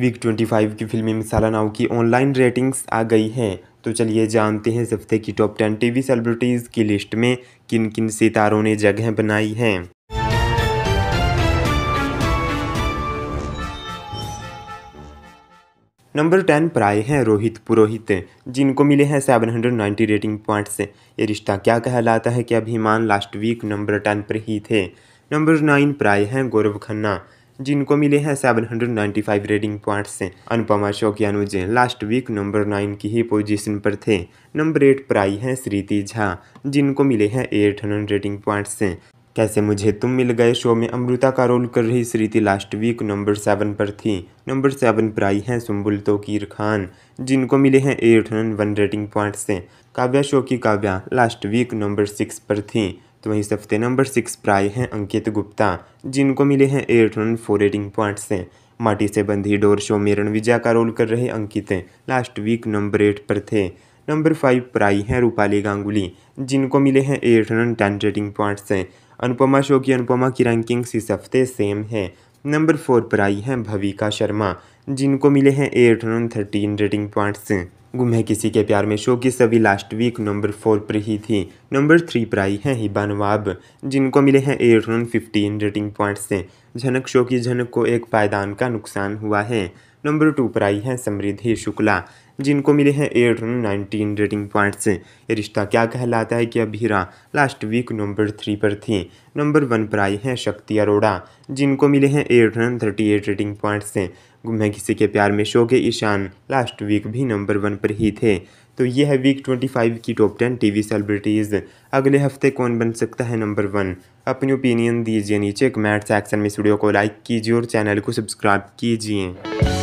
week 25 की फिल्मी मिसाला नाव की ऑनलाइन रेटिंग्स आ गई हैं तो चलिए जानते हैं इस हफ्ते की टॉप टेन टीवी सेलिब्रिटीज़ की लिस्ट में किन किन सितारों ने जगह बनाई हैं नंबर टेन पर आए हैं रोहित पुरोहित जिनको मिले हैं seven hundred ninety rating points ये रिश्ता क्या कहलाता है कि अभिमान लास्ट वीक नंबर टेन पर ही थे नंबर नाइन पर आए हैं गौरव खन्ना जिनको मिले हैं 795 रेटिंग पॉइंट्स से अनुपमा शोकियानु अनुजे लास्ट वीक नंबर नाइन की ही पोजीशन पर थे नंबर एट पर आई हैं श्रीति झा जिनको मिले हैं 800 रेटिंग पॉइंट्स से कैसे मुझे तुम मिल गए शो में अमृता का रोल कर रही Shriti last week number seven पर थी नंबर सेवन पर आई हैं सुम्बुल तोकीर खान जिनको मिले हैं eight hundred one rating points से काव्या शो की Kavya last week number six पर थी तो वहीं हफ्ते नंबर सिक्स प्राय हैं अंकित गुप्ता जिनको मिले हैं eight run four rating point से माटी से बंधी डोर शो में विजय का रोल कर रहे Ankit last week number eight पर थे नंबर फाइव प्राई हैं रूपाली गांगुली जिनको मिले हैं eight run ten rating points से अनुपमा शो की अनुपमा की रैंकिंग्स इस हफ्ते सेम है नंबर फोर पर आई हैं भविका शर्मा जिनको मिले हैं eight hundred thirteen rating points गुम है किसी के प्यार में शो की सभी लास्ट वीक नंबर फोर पर ही थी नंबर थ्री पर आई हैं हिबा नवाब जिनको मिले हैं eight hundred fifteen rating points Jhanak show की झनक को एक पायदान का नुकसान हुआ है नंबर टू पर आई हैं समृद्धि शुक्ला जिनको मिले हैं एट नाइनटीन रेटिंग पॉइंट्स ये रिश्ता क्या कहलाता है कि Abhira last week number three पर थी नंबर वन पर आई हैं शक्ति अरोड़ा जिनको मिले हैं eight thirty eight rating points गुम है किसी के प्यार में शो के ईशान लास्ट वीक भी नंबर वन पर ही थे तो ये है वीक ट्वेंटी फाइव की टॉप टेन टीवी सेलिब्रिटीज़ अगले हफ्ते कौन बन सकता है नंबर वन अपनी ओपिनियन दीजिए नीचे कमेंट सेक्शन में इस वीडियो को लाइक कीजिए और चैनल को सब्सक्राइब कीजिए